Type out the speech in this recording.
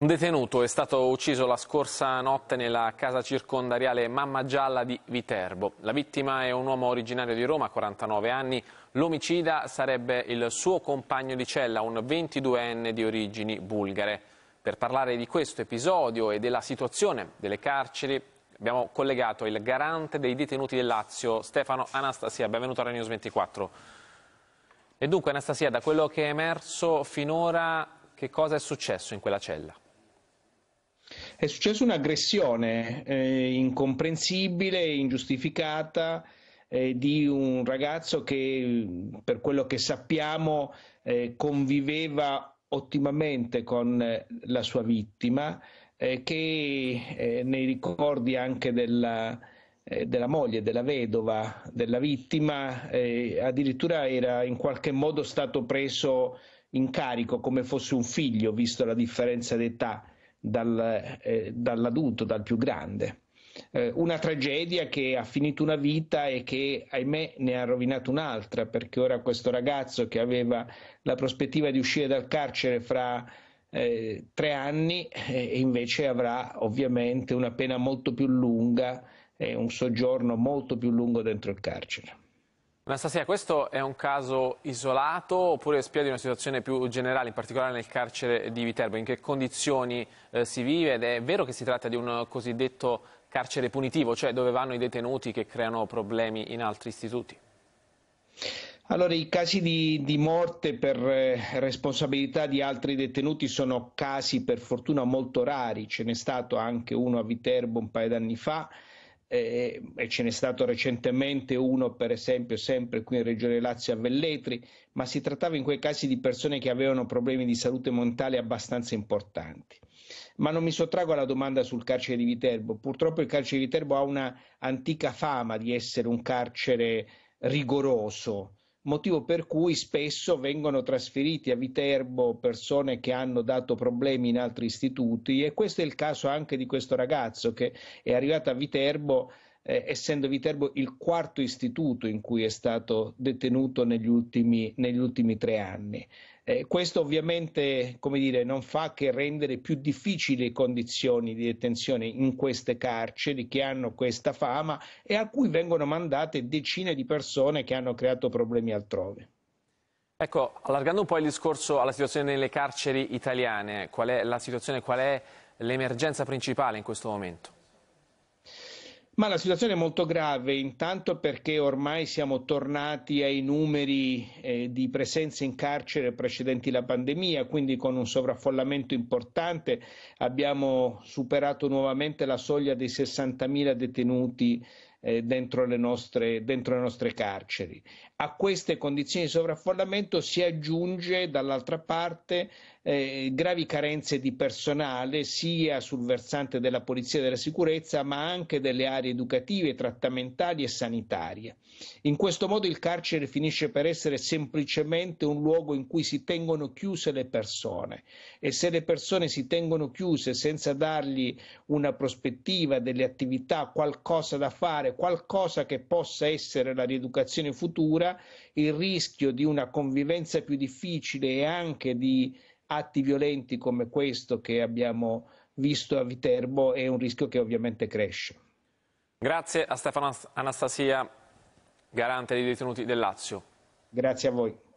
Un detenuto è stato ucciso la scorsa notte nella casa circondariale Mamma Gialla di Viterbo. La vittima è un uomo originario di Roma, 49 anni. L'omicida sarebbe il suo compagno di cella, un 22enne di origini bulgare. Per parlare di questo episodio e della situazione delle carceri abbiamo collegato il garante dei detenuti del Lazio, Stefano Anastasia. Benvenuto a Renews 24. E dunque Anastasia, da quello che è emerso finora che cosa è successo in quella cella? È successa un'aggressione eh, incomprensibile, ingiustificata eh, di un ragazzo che, per quello che sappiamo, eh, conviveva ottimamente con eh, la sua vittima, eh, che eh, nei ricordi anche della, della moglie, della vedova della vittima, eh, addirittura era in qualche modo stato preso in carico come fosse un figlio, visto la differenza d'età dal, eh, dall'adulto, dal più grande. Eh, una tragedia che ha finito una vita e che, ahimè, ne ha rovinato un'altra, perché ora questo ragazzo che aveva la prospettiva di uscire dal carcere fra eh, tre anni eh, invece avrà ovviamente una pena molto più lunga e un soggiorno molto più lungo dentro il carcere. Anastasia, questo è un caso isolato oppure spia di una situazione più generale, in particolare nel carcere di Viterbo? In che condizioni eh, si vive? Ed è vero che si tratta di un cosiddetto carcere punitivo, cioè dove vanno i detenuti che creano problemi in altri istituti? Allora, i casi di, di morte per eh, responsabilità di altri detenuti sono casi per fortuna molto rari, ce n'è stato anche uno a Viterbo un paio d'anni fa eh, e ce n'è stato recentemente uno per esempio sempre qui in Regione Lazio a Velletri, ma si trattava in quei casi di persone che avevano problemi di salute mentale abbastanza importanti. Ma non mi sottrago alla domanda sul carcere di Viterbo, purtroppo il carcere di Viterbo ha una antica fama di essere un carcere rigoroso, motivo per cui spesso vengono trasferiti a Viterbo persone che hanno dato problemi in altri istituti e questo è il caso anche di questo ragazzo che è arrivato a Viterbo eh, essendo Viterbo il quarto istituto in cui è stato detenuto negli ultimi, negli ultimi tre anni. Eh, questo ovviamente dire, non fa che rendere più difficili le condizioni di detenzione in queste carceri che hanno questa fama e a cui vengono mandate decine di persone che hanno creato problemi altrove. Ecco, allargando un po' il discorso alla situazione nelle carceri italiane, qual è la situazione, qual è l'emergenza principale in questo momento? Ma la situazione è molto grave, intanto perché ormai siamo tornati ai numeri eh, di presenze in carcere precedenti la pandemia, quindi con un sovraffollamento importante abbiamo superato nuovamente la soglia dei 60.000 detenuti eh, dentro, le nostre, dentro le nostre carceri. A queste condizioni di sovraffollamento si aggiunge dall'altra parte eh, gravi carenze di personale sia sul versante della polizia e della sicurezza, ma anche delle aree educative, trattamentali e sanitarie. In questo modo il carcere finisce per essere semplicemente un luogo in cui si tengono chiuse le persone e se le persone si tengono chiuse senza dargli una prospettiva delle attività, qualcosa da fare, qualcosa che possa essere la rieducazione futura, il rischio di una convivenza più difficile e anche di atti violenti come questo che abbiamo visto a Viterbo è un rischio che ovviamente cresce. Grazie a Stefano Anastasia, garante dei detenuti del Lazio. Grazie a voi.